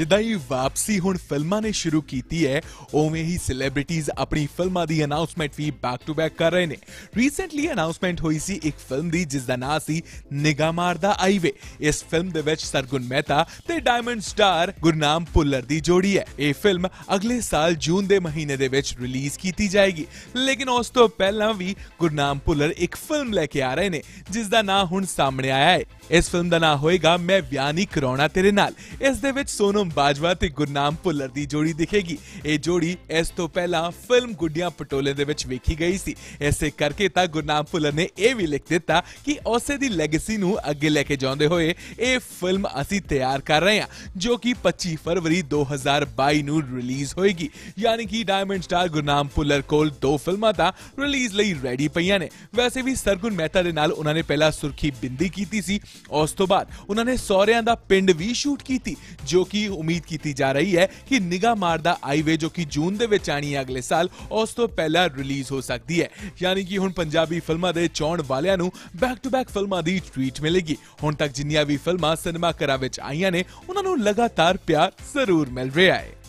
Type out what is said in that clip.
ਜਿੱਦਾਂ ਹੀ ਵਾਪਸੀ ਹੁਣ ਫਿਲਮਾਂ ਨੇ ਸ਼ੁਰੂ ਕੀਤੀ ਹੈ ਉਵੇਂ ਹੀ ਸੈਲੀਬ੍ਰਿਟੀਜ਼ ਆਪਣੀ ਫਿਲਮਾਂ ਦੀ ਅਨਾਉਂਸਮੈਂਟ ਵੀ ਬੈਕ ਟੂ ਬੈਕ ਕਰ ਰਹੇ ਨੇ ਰੀਸੈਂਟਲੀ ਅਨਾਉਂਸਮੈਂਟ ਹੋਈ ਸੀ ਇੱਕ ਫਿਲਮ ਦੀ ਜਿਸ ਦਾ ਨਾਮ ਸੀ ਨਿਗਾ ਮਾਰਦਾ ਆਈਵੇ ਇਸ ਫਿਲਮ ਦੇ ਵਿੱਚ ਸਰਗੁਣ ਮਹਿਤਾ ਤੇ ਡਾਇਮੰਡ ਸਟਾਰ ਗੁਰਨਾਮ ਪੁੱਲਰ ਦੀ ਜੋੜੀ ਹੈ ਇਹ ਫਿਲਮ ਅਗਲੇ ਸਾਲ ਜੂਨ ਦੇ ਮਹੀਨੇ ਦੇ ਵਿੱਚ ਰਿਲੀਜ਼ ਕੀਤੀ ਜਾਏਗੀ ਲੇਕਿਨ ਉਸ ਤੋਂ ਪਹਿਲਾਂ ਵੀ ਗੁਰਨਾਮ ਪੁੱਲਰ ਇੱਕ ਫਿਲਮ ਲੈ ਕੇ ਆ ਰਹੇ ਨੇ ਜਿਸ ਦਾ ਨਾਂ ਹੁਣ ਸਾਹਮਣੇ ਆਇਆ ਹੈ ਇਸ ਫਿਲਮ ਦਾ ਨਾਂ ਹੋਏਗਾ ਮੈਂ ਵਿਆਹ ਨਹੀਂ ਕਰਾਉਣਾ ਤੇਰੇ ਨਾਲ ਇਸ ਦੇ ਵਿੱਚ ਸੋਨਮ ਬਾਜਵਾ ਤੇ ਗੁਰਨਾਮ ਭੁੱਲਰ ਦੀ ਜੋੜੀ ਦਿਖੇਗੀ ਇਹ ਜੋੜੀ ਇਸ ਤੋਂ ਪਹਿਲਾਂ ਫਿਲਮ ਗੁੱਡੀਆਂ ਪਟੋਲੇ ਦੇ ਵਿੱਚ ਵੇਖੀ ਗਈ ਸੀ ਐਸੇ ਕਰਕੇ ਤਾਂ ਗੁਰਨਾਮ ਭੁੱਲਰ ਨੇ ਇਹ ਵੀ ਲਿਖ ਦਿੱਤਾ ਕਿ ਉਸੇ ਦੀ ਲੈਗੇਸੀ ਨੂੰ ਅੱਗੇ ਲੈ ਕੇ ਜਾਂਦੇ ਹੋਏ ਇਹ ਫਿਲਮ ਅਸੀਂ ਤਿਆਰ ਕਰ ਰਹੇ ਹਾਂ ਜੋ ਕਿ 25 ਫਰਵਰੀ 2022 ਨੂੰ ਰਿਲੀਜ਼ ਹੋਏਗੀ ਯਾਨੀ ਕਿ ਡਾਇਮੰਡ ਸਟਾਰ ਗੁਰਨਾਮ ਭੁੱਲਰ ਕੋਲ ਦੋ ਫਿਲਮਾਂ ਤਾਂ ਰਿਲੀਜ਼ ਲਈ ਰੈਡੀ ਪਈਆਂ ਨੇ ਵੈਸੇ ਵੀ ਸਰਗੁਣ ਮਹਿਤਾ ਦੇ ਨਾਲ ਉਹਨਾਂ ਨੇ ਪਹਿਲਾਂ ਸੁਰਖੀ ਬਿੰਦੀ ਕੀਤੀ ਸੀ ਉਸ ਤੋਂ ਬਾਅਦ ਉਹਨਾਂ ਨੇ ਸੌਰਿਆਂ ਦਾ ਪਿੰਡ ਵੀ ਸ਼ੂਟ ਕੀਤੀ ਜੋ ਕਿ ਉਮੀਦ ਕੀਤੀ ਜਾ ਰਹੀ ਹੈ ਕਿ ਨਿਗਾ ਮਾਰਦਾ ਆਈਵੇ ਜੋ ਕਿ ਜੂਨ ਦੇ ਵਿੱਚ ਆਣੀ ਹੈ ਅਗਲੇ ਸਾਲ ਉਸ ਤੋਂ ਪਹਿਲਾਂ ਰਿਲੀਜ਼ ਹੋ ਸਕਦੀ ਹੈ ਯਾਨੀ ਕਿ ਹੁਣ ਪੰਜਾਬੀ ਫਿਲਮਾਂ ਦੇ ਚੌਣ ਵਾਲਿਆਂ ਨੂੰ ਬੈਕ ਟੂ ਬੈਕ ਫਿਲਮਾਂ ਦੀ ਟ੍ਰੀਟ ਮਿਲੇਗੀ ਹੁਣ ਤੱਕ ਜਿੰਨੀਆਂ ਵੀ ਫਿਲਮਾਂ ਸਿਨੇਮਾ ਘਰਾਂ ਵਿੱਚ ਆਈਆਂ ਨੇ ਉਹਨਾਂ ਨੂੰ ਲਗਾਤਾਰ ਪਿਆਰ ਜ਼ਰੂਰ ਮਿਲ ਰਿਹਾ ਹੈ